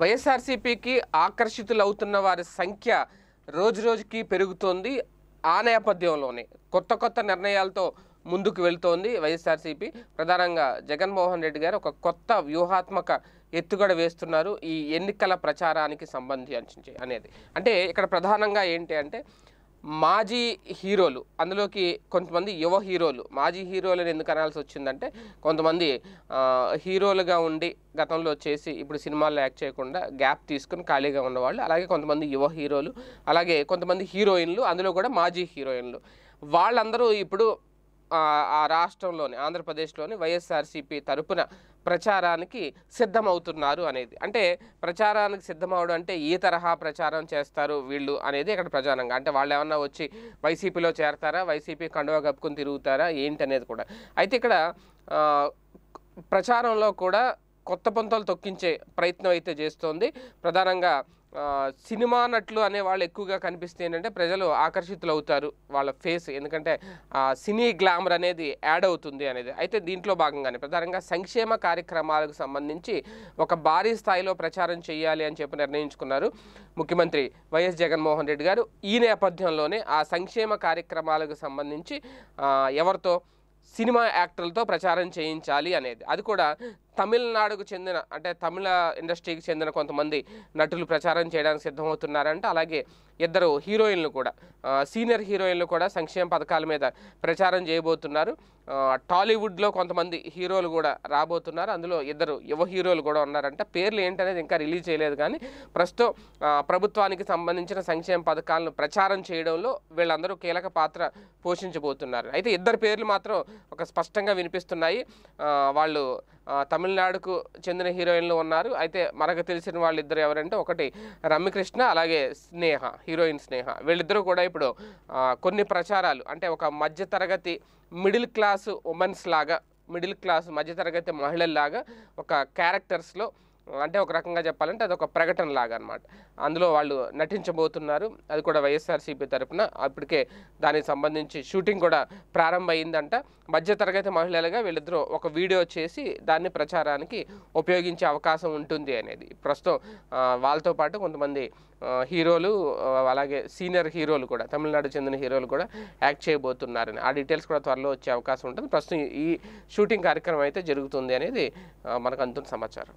వైఎస్ఆర్సీపీకి ఆకర్షితులవుతున్న వారి సంఖ్య రోజురోజుకి పెరుగుతోంది ఆ నేపథ్యంలోనే కొత్త కొత్త నిర్ణయాలతో ముందుకు వెళ్తోంది వైఎస్ఆర్సీపీ ప్రధానంగా జగన్మోహన్ రెడ్డి గారు ఒక కొత్త వ్యూహాత్మక ఎత్తుగడ వేస్తున్నారు ఈ ఎన్నికల ప్రచారానికి సంబంధించి అనేది అంటే ఇక్కడ ప్రధానంగా ఏంటి అంటే మాజీ హీరోలు అందులోకి కొంతమంది యువ హీరోలు మాజీ హీరోలను ఎందుకు అనాల్సి వచ్చిందంటే కొంతమంది హీరోలుగా ఉండి గతంలో చేసి ఇప్పుడు సినిమాల్లో యాక్ట్ చేయకుండా గ్యాప్ తీసుకుని ఖాళీగా ఉన్నవాళ్ళు అలాగే కొంతమంది యువ హీరోలు అలాగే కొంతమంది హీరోయిన్లు అందులో కూడా మాజీ హీరోయిన్లు వాళ్ళందరూ ఇప్పుడు ఆ రాష్ట్రంలోని ఆంధ్రప్రదేశ్లోని వైఎస్ఆర్సీపీ తరపున ప్రచారానికి సిద్ధమవుతున్నారు అనేది అంటే ప్రచారానికి సిద్ధమవడం అంటే ఏ తరహా ప్రచారం చేస్తారు వీళ్ళు అనేది ఇక్కడ ప్రధానంగా అంటే వాళ్ళు ఏమన్నా వచ్చి వైసీపీలో చేరతారా వైసీపీ కండువా కప్పుకొని తిరుగుతారా ఏంటి అనేది కూడా అయితే ఇక్కడ ప్రచారంలో కూడా కొత్త పొంతలు తొక్కించే ప్రయత్నం అయితే చేస్తోంది ప్రధానంగా సినిమా నట్లు అనే వాళ్ళు ఎక్కువగా కనిపిస్తే ఏంటంటే ప్రజలు ఆకర్షితులు అవుతారు వాళ్ళ ఫేస్ ఎందుకంటే సినీ గ్లామర్ అనేది యాడ్ అవుతుంది అనేది అయితే దీంట్లో భాగంగానే ప్రధానంగా సంక్షేమ కార్యక్రమాలకు సంబంధించి ఒక భారీ స్థాయిలో ప్రచారం చేయాలి అని చెప్పి నిర్ణయించుకున్నారు ముఖ్యమంత్రి వైఎస్ జగన్మోహన్ రెడ్డి గారు ఈ నేపథ్యంలోనే ఆ సంక్షేమ కార్యక్రమాలకు సంబంధించి ఎవరితో సినిమా యాక్టర్లతో ప్రచారం చేయించాలి అనేది అది కూడా తమిళనాడుకు చెందిన అంటే తమిళ ఇండస్ట్రీకి చెందిన కొంతమంది నటులు ప్రచారం చేయడానికి సిద్ధమవుతున్నారంట అలాగే ఇద్దరు హీరోయిన్లు కూడా సీనియర్ హీరోయిన్లు కూడా సంక్షేమ పథకాల మీద ప్రచారం చేయబోతున్నారు టాలీవుడ్లో కొంతమంది హీరోలు కూడా రాబోతున్నారు అందులో ఇద్దరు యువ హీరోలు కూడా ఉన్నారంట పేర్లు ఏంటనేది ఇంకా రిలీజ్ చేయలేదు కానీ ప్రస్తుతం ప్రభుత్వానికి సంబంధించిన సంక్షేమ పథకాలను ప్రచారం చేయడంలో వీళ్ళందరూ కీలక పాత్ర పోషించబోతున్నారు అయితే ఇద్దరు పేర్లు మాత్రం ఒక స్పష్టంగా వినిపిస్తున్నాయి వాళ్ళు తమిళనాడుకు చెందిన హీరోయిన్లు ఉన్నారు అయితే మనకు తెలిసిన వాళ్ళిద్దరు ఎవరంటే ఒకటి రమ్యకృష్ణ అలాగే స్నేహ హీరోయిన్ స్నేహ వీళ్ళిద్దరూ కూడా ఇప్పుడు కొన్ని ప్రచారాలు అంటే ఒక మధ్యతరగతి మిడిల్ క్లాసు ఉమెన్స్ లాగా మిడిల్ క్లాస్ మధ్యతరగతి మహిళల్లాగా ఒక క్యారెక్టర్స్లో అంటే ఒక రకంగా చెప్పాలంటే అదొక ప్రకటన లాగా అనమాట అందులో వాళ్ళు నటించబోతున్నారు అది కూడా వైఎస్ఆర్సీపీ తరఫున అప్పటికే దానికి సంబంధించి షూటింగ్ కూడా ప్రారంభమైందంట మధ్యతరగతి మహిళలుగా వీళ్ళిద్దరూ ఒక వీడియో చేసి దాన్ని ప్రచారానికి ఉపయోగించే అవకాశం ఉంటుంది అనేది ప్రస్తుతం వాళ్ళతో పాటు కొంతమంది హీరోలు అలాగే సీనియర్ హీరోలు కూడా తమిళనాడు చెందిన హీరోలు కూడా యాక్ట్ చేయబోతున్నారని ఆ డీటెయిల్స్ కూడా త్వరలో వచ్చే అవకాశం ఉంటుంది ప్రస్తుతం ఈ షూటింగ్ కార్యక్రమం అయితే జరుగుతుంది అనేది మనకు అందుతున్న సమాచారం